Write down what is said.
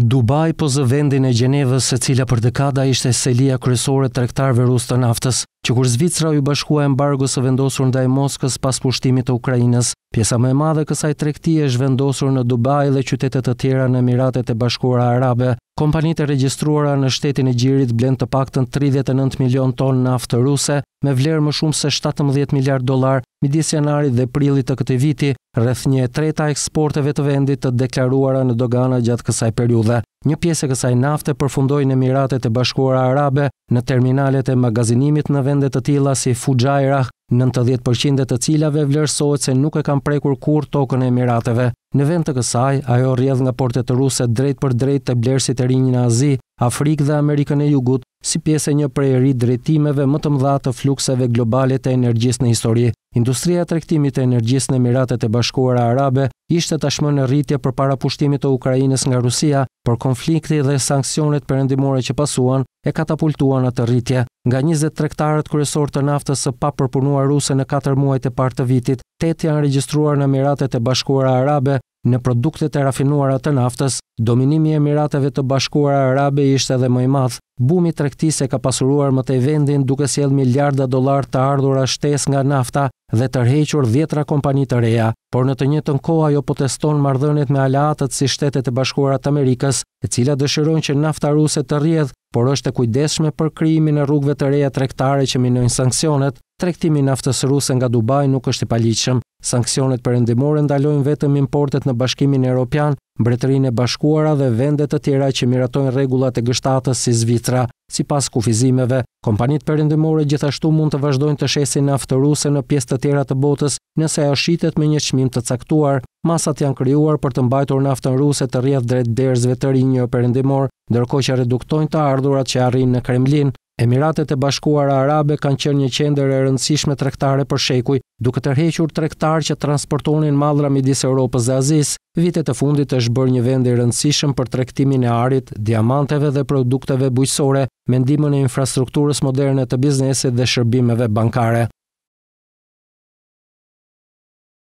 Dubai po zë vendin e Gjenevës e cila për dekada ishte selia kryesore tregtarëve rusë të naftës, që kur Zvicra u bashkua embargo së vendosur ndaj Moskës pas pushtimit të Ukrainës. Pjesa më e madhe kësaj trekti është vendosur në Dubai dhe qytete të tjera në Emiratet e Bashkuara Arabe, Kompanitë e regjistruara në shtetin e Gjirit blen të paktën 39 milion tonë naftë ruse me vlerë më shumë se 17 miliard dollar midis janarit dhe prillit të këtij viti, rreth 1 e treta eksporteve të vendit të deklaruara në dogana gjatë kësaj periudhe. Një pjesë e kësaj nafte përfundoi në Emiratet e Bashkuara Arabe në terminalet e magazinimit në vende të tilla si Fujairah, 90% e të cilave vlerësohet se nuk e kanë prekur kur tokën e Emirateve. Në vend të kësaj, ajo rjedh nga portet ruse drejt për drejt të blersit e rinjë në Azi, Afrikë dhe Amerikën e Jugut si pjesë e një prej drejtimeve më të mëdha të flukseve globale të energjisë në histori. Industria tregtimit të energjisë në Emiratet e Bashkuara Arabe ishte tashmë në rritje për para pushtimit të Ukrainës nga Rusia, por konflikti dhe sanksionet perëndimore që pasuan e katapultuan atë rritje. Nga 20 tregtarët kryesor të naftës së papërpunuar ruse në 4 muajt e parë të vitit, 8 janë regjistruar në Emiratet e Bashkuara Arabe, në produktet e rafinuara të naftës, dominimi e emirateve të bashkuara arabe ishte edhe më i madh. Bumi i tregtisë ka pasuruar më tej vendin duke sjellë miliarda dollar të ardhurash shtesë nga nafta dhe tërhequr dhjetra kompani të reja, por në të njëjtën kohë ajo po teston marrëdhëniet me aleatët si Shtetet e Bashkuara të Amerikës, e cila dëshiron që nafta ruse të rrjedh, por është e kujdesshme për krijimin e rrugëve të reja tregtare që minojnë sanksionet. Tregtimi i naftës ruse nga Dubai nuk është i paligjshëm. Sanksionet përëndimore ndalojnë vetëm importet në bashkimin e Europian, mbretërin e bashkuara dhe vendet të tjera që miratojnë regullat e gështatës si Zvitra. Si pas kufizimeve, kompanit përëndimore gjithashtu mund të vazhdojnë të shesi naftë aftëruse në pjesë të tjera të botës nëse e shqitet me një qmim të caktuar, masat janë kryuar për të mbajtur në aftën ruse të rjetë drejt derzve të rinjë o përëndimor, dërko që reduktojnë të ardhurat që arrinë në Kremlin. Emiratet e bashkuara arabe kanë qenë një qendër e rëndësishme tregtare për shekuj, duke tërhequr tregtarë që transportonin mallra midis Europës dhe Azis. Vitet e fundit është bërë një vend i rëndësishëm për tregtimin e arit, diamanteve dhe produkteve bujqësore me ndihmën e infrastrukturës moderne të biznesit dhe shërbimeve bankare.